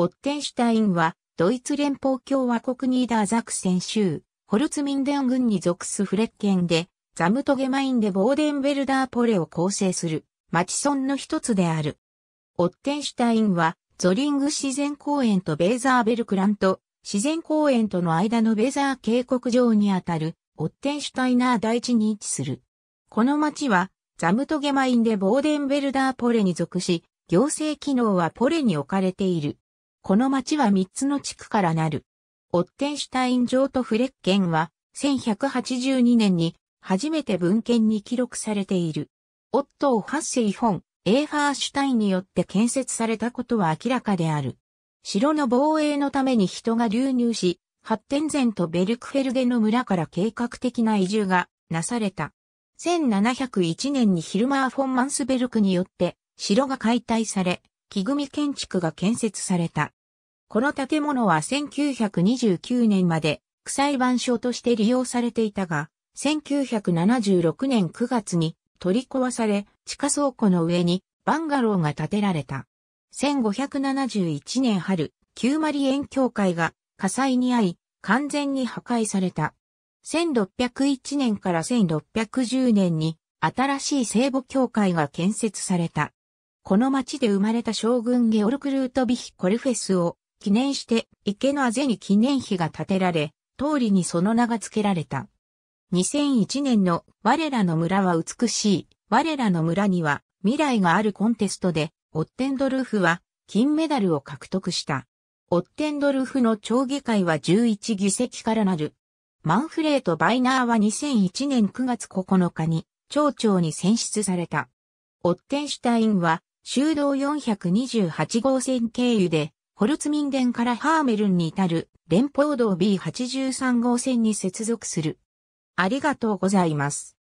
オッテンシュタインは、ドイツ連邦共和国ニーダーザクセン州、ホルツミンデン郡に属すフレッケンで、ザムトゲマインでボーデンベルダーポレを構成する、町村の一つである。オッテンシュタインは、ゾリング自然公園とベーザーベルクラント、自然公園との間のベーザー渓谷上にあたる、オッテンシュタイナー大地に位置する。この町は、ザムトゲマインでボーデンベルダーポレに属し、行政機能はポレに置かれている。この町は3つの地区からなる。オッテンシュタイン城とフレッケンは、1182年に初めて文献に記録されている。オットー・ハッセイ本、エーファーシュタインによって建設されたことは明らかである。城の防衛のために人が流入し、発展前とベルクフェルゲの村から計画的な移住がなされた。1701年にヒルマー・フォン・マンスベルクによって城が解体され、木組建築が建設された。この建物は1929年まで、区裁板所として利用されていたが、1976年9月に取り壊され、地下倉庫の上にバンガローが建てられた。1571年春、旧マリ園教会が火災に遭い、完全に破壊された。1601年から1610年に新しい聖母教会が建設された。この町で生まれた将軍ゲオルクルートビヒコルフェスを記念して池のあぜに記念碑が建てられ、通りにその名が付けられた。2001年の我らの村は美しい、我らの村には未来があるコンテストで、オッテンドルフは金メダルを獲得した。オッテンドルフの町議会は11議席からなる。マンフレート・バイナーは2001年9月9日に町長に選出された。オッテンシュタインは修道428号線経由で、ホルツミンデンからハーメルンに至る連邦道 B83 号線に接続する。ありがとうございます。